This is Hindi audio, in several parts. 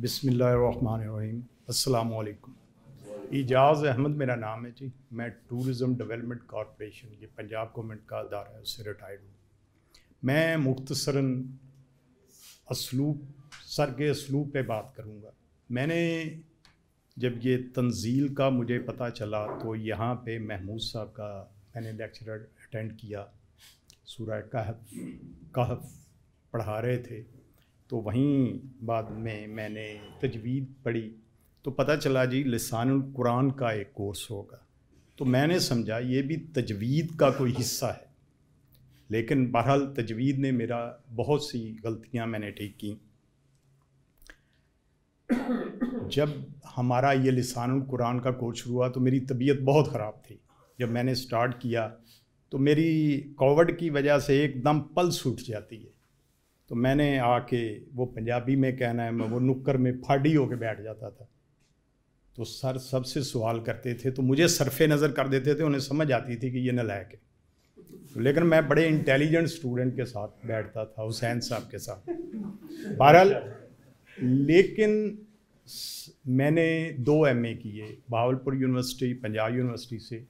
बिसमीम अल्लाम एजाज़ अहमद मेरा नाम है जी मैं टूरिज़म डेवलपमेंट कॉरपोरेशन ये पंजाब गवर्नमेंट का अदारा है उससे रिटायर्ड हूँ मैं मुख्तसरा असलूब सर के असलूब पर बात करूँगा मैंने जब ये तंजील का मुझे पता चला तो यहाँ पर महमूद साहब का मैंने लेक्चर अटेंड किया सूर्य कहफ कहफ पढ़ा रहे थे तो वहीं बाद में मैंने तजवीद पढ़ी तो पता चला जी लसान कुरान का एक कोर्स होगा तो मैंने समझा ये भी तजवीद का कोई हिस्सा है लेकिन बहरहाल तजवीद ने मेरा बहुत सी गलतियां मैंने ठीक की जब हमारा ये लसान कुरान का कोर्स हुआ तो मेरी तबीयत बहुत ख़राब थी जब मैंने स्टार्ट किया तो मेरी कोविड की वजह से एकदम पल्स उठ जाती है तो मैंने आके वो पंजाबी में कहना है मैं वो नुक्कर में फाड़ी होके बैठ जाता था तो सर सबसे सवाल करते थे तो मुझे सरफे नज़र कर देते थे उन्हें समझ आती थी कि ये लायक है तो लेकिन मैं बड़े इंटेलिजेंट स्टूडेंट के साथ बैठता था हुसैन साहब के साथ बहरहाल लेकिन मैंने दो एम ए किए बहावलपुर यूनिवर्सिटी पंजाब यूनिवर्सिटी से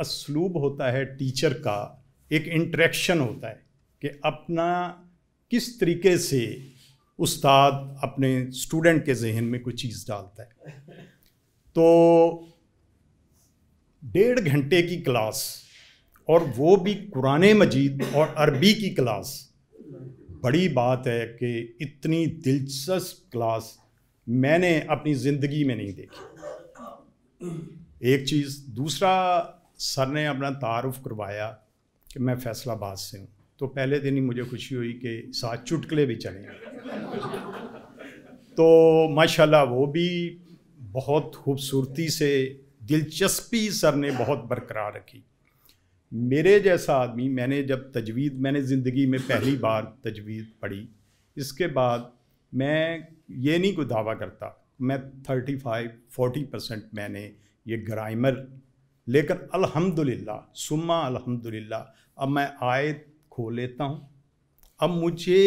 असलूब होता है टीचर का एक इंट्रैक्शन होता है कि अपना किस तरीके से उस्ताद अपने स्टूडेंट के जहन में कोई चीज़ डालता है तो डेढ़ घंटे की क्लास और वो भी कुरान मजीद और अरबी की क्लास बड़ी बात है कि इतनी दिलचस्प क्लास मैंने अपनी ज़िंदगी में नहीं देखी एक चीज़ दूसरा सर ने अपना तारफ़ करवाया कि मैं फैसलाबाद से हूँ तो पहले दिन ही मुझे खुशी हुई कि साथ चुटकले भी चले तो माशाल्लाह वो भी बहुत खूबसूरती से दिलचस्पी सर ने बहुत बरकरार रखी मेरे जैसा आदमी मैंने जब तजवीद मैंने ज़िंदगी में पहली बार तजवीद पढ़ी इसके बाद मैं ये नहीं कोई दावा करता मैं थर्टी फाइव फोर्टी परसेंट मैंने ये ग्राइमर लेकिन अल्हम्दुलिल्लाह सुम्मा अल्हम्दुलिल्लाह अब मैं आयत खो लेता हूँ अब मुझे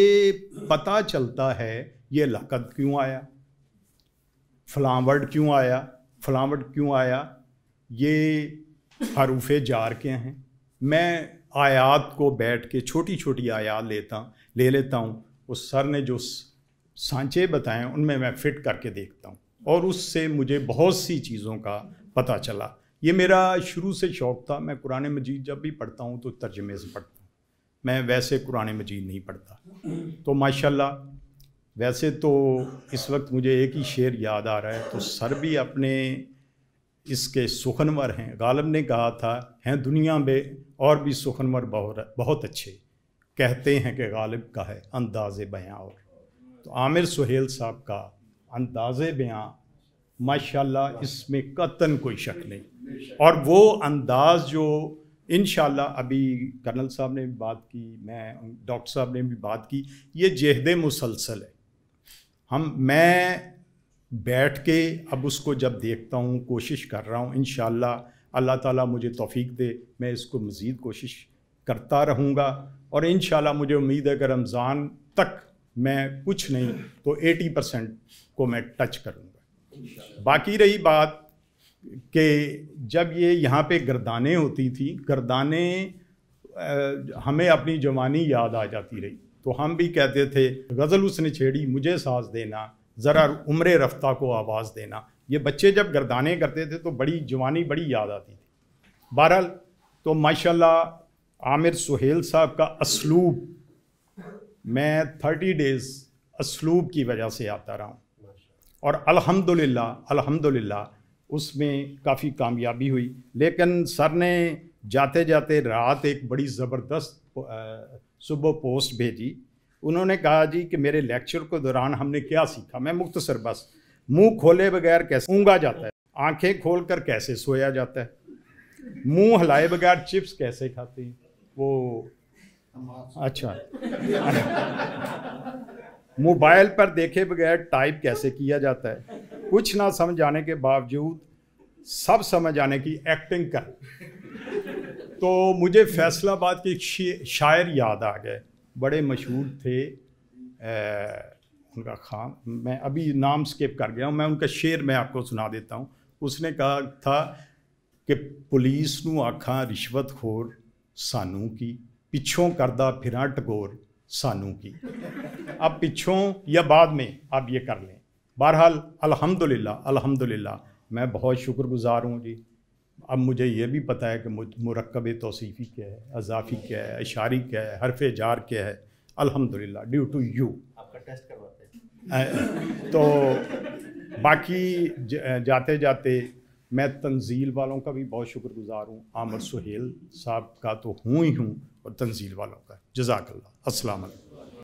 पता चलता है ये लकत क्यों आया फलां क्यों आया फलां क्यों आया ये हरूफ जार के हैं मैं आयात को बैठ के छोटी छोटी आयात लेता ले लेता हूँ उस सर ने जो सांचे बताएं उनमें मैं फिट करके देखता हूँ और उससे मुझे बहुत सी चीज़ों का पता चला ये मेरा शुरू से शौक़ था मैं कुरान मजीद जब भी पढ़ता हूँ तो तर्जमे से पढ़ता मैं वैसे कुरान मजीद नहीं पढ़ता तो माशाल्लाह वैसे तो इस वक्त मुझे एक ही शेर याद आ रहा है तो सर भी अपने इसके सुखनवर हैं गालिब ने कहा था हैं दुनिया में और भी सुखनवर बहुत बहुत अच्छे कहते हैं कि गालिब का है अंदाज बयां और तो आमिर सुहेल साहब का अंदाज बयां माशाल्लाह इसमें कतन कोई शक नहीं और वो अंदाज जो इन अभी कर्नल साहब ने भी बात की मैं डॉक्टर साहब ने भी बात की ये जहद मुसलसल है हम मैं बैठ के अब उसको जब देखता हूँ कोशिश कर रहा हूँ इन अल्लाह ताला मुझे तोफ़ी दे मैं इसको मज़ीद कोशिश करता रहूँगा और इन मुझे उम्मीद है कि रमज़ान तक मैं कुछ नहीं तो 80 परसेंट को मैं टच करूँगा बाकी रही बात कि जब ये यहाँ पे गर्दानें होती थी गर्दानें हमें अपनी जवानी याद आ जाती रही तो हम भी कहते थे गज़ल उसने छेड़ी मुझे सांस देना ज़रा उम्र रफ्ता को आवाज़ देना ये बच्चे जब गर्दाने करते थे तो बड़ी जवानी बड़ी याद आती थी बहरहाल तो माशाल्लाह आमिर सुहेल साहब का असलूब मैं थर्टी डेज़ असलूब की वजह से आता रहा हूँ और अल्हम्दुलिल्लाह अल्हम्दुलिल्लाह उसमें काफ़ी कामयाबी हुई लेकिन सर ने जाते जाते रात एक बड़ी ज़बरदस्त सुबह पोस्ट भेजी उन्होंने कहा जी कि मेरे लेक्चर के दौरान हमने क्या सीखा मैं मुख्तसर बस मुंह खोले बगैर कैसे ऊँगा जाता है आंखें खोल कर कैसे सोया जाता है मुंह हिलाए बगैर चिप्स कैसे खाते हैं वो अच्छा मोबाइल पर देखे बगैर टाइप कैसे किया जाता है कुछ ना समझ आने के बावजूद सब समझ आने की एक्टिंग कर तो मुझे फैसलाबाद के शायर याद आ गए बड़े मशहूर थे ए, उनका खान मैं अभी नाम स्केप कर गया हूँ मैं उनका शेर मैं आपको सुना देता हूँ उसने कहा था कि पुलिस न आखा रिश्वत खोर सानू की पिछों करदा फिरा टगोर सानू की अब पिछों या बाद में आप ये कर लें बहरहाल अल्हम्दुलिल्लाह अल्हम्दुलिल्लाह मैं बहुत शुक्रगुजार हूँ जी अब मुझे ये भी पता है कि मरकब तोसीफ़ी क्या है अजाफ़ी क्या है अशारी क्या है हरफ जार क्या है अल्हम्दुलिल्लाह ड्यू टू यू आपका टेस्ट करवाते तो बाकी जाते जाते मैं तंजील वालों का भी बहुत शुक्रगुजार हूँ आमर सुहेल साहब का तो हूँ ही हूँ और तंजील वालों का जजाकल्ला असलकम